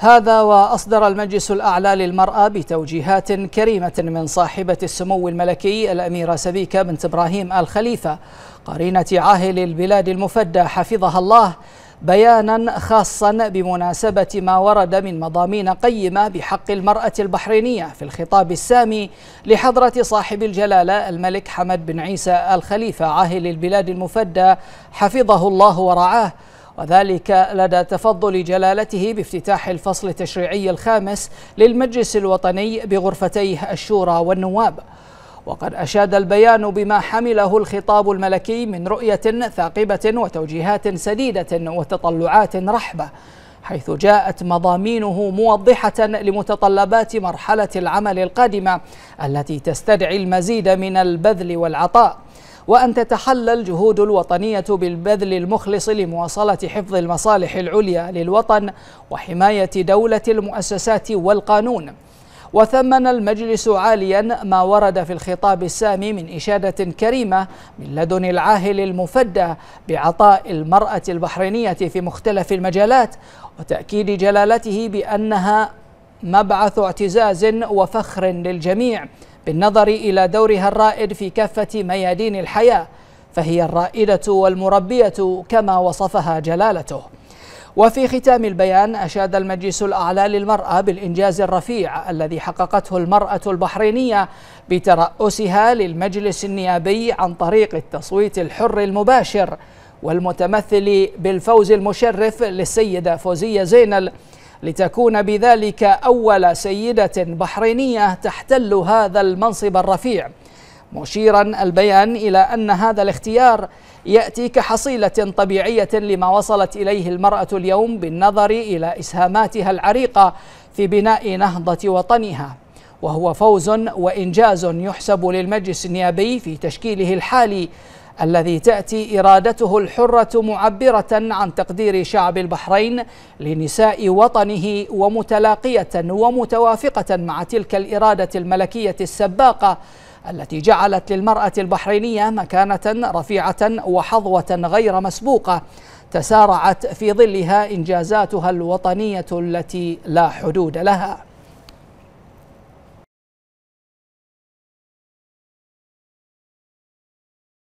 هذا وأصدر المجلس الأعلى للمرأة بتوجيهات كريمة من صاحبة السمو الملكي الأميرة سبيكة بنت إبراهيم آل خليفة قرينة عاهل البلاد المفدى حفظها الله بيانا خاصا بمناسبة ما ورد من مضامين قيمة بحق المرأة البحرينية في الخطاب السامي لحضرة صاحب الجلالة الملك حمد بن عيسى الخليفة عاهل البلاد المفدى حفظه الله ورعاه وذلك لدى تفضل جلالته بافتتاح الفصل التشريعي الخامس للمجلس الوطني بغرفتيه الشورى والنواب وقد أشاد البيان بما حمله الخطاب الملكي من رؤية ثاقبة وتوجيهات سديدة وتطلعات رحبة حيث جاءت مضامينه موضحة لمتطلبات مرحلة العمل القادمة التي تستدعي المزيد من البذل والعطاء وأن تتحلى الجهود الوطنية بالبذل المخلص لمواصلة حفظ المصالح العليا للوطن وحماية دولة المؤسسات والقانون وثمن المجلس عاليا ما ورد في الخطاب السامي من إشادة كريمة من لدن العاهل المفدى بعطاء المرأة البحرينية في مختلف المجالات وتأكيد جلالته بأنها مبعث اعتزاز وفخر للجميع بالنظر إلى دورها الرائد في كافة ميادين الحياة فهي الرائدة والمربية كما وصفها جلالته وفي ختام البيان أشاد المجلس الأعلى للمرأة بالإنجاز الرفيع الذي حققته المرأة البحرينية بترأسها للمجلس النيابي عن طريق التصويت الحر المباشر والمتمثل بالفوز المشرف للسيدة فوزية زينل لتكون بذلك أول سيدة بحرينية تحتل هذا المنصب الرفيع مشيرا البيان إلى أن هذا الاختيار يأتي كحصيلة طبيعية لما وصلت إليه المرأة اليوم بالنظر إلى إسهاماتها العريقة في بناء نهضة وطنها وهو فوز وإنجاز يحسب للمجلس النيابي في تشكيله الحالي الذي تأتي إرادته الحرة معبرة عن تقدير شعب البحرين لنساء وطنه ومتلاقية ومتوافقة مع تلك الإرادة الملكية السباقة التي جعلت للمرأة البحرينية مكانة رفيعة وحظوة غير مسبوقة تسارعت في ظلها إنجازاتها الوطنية التي لا حدود لها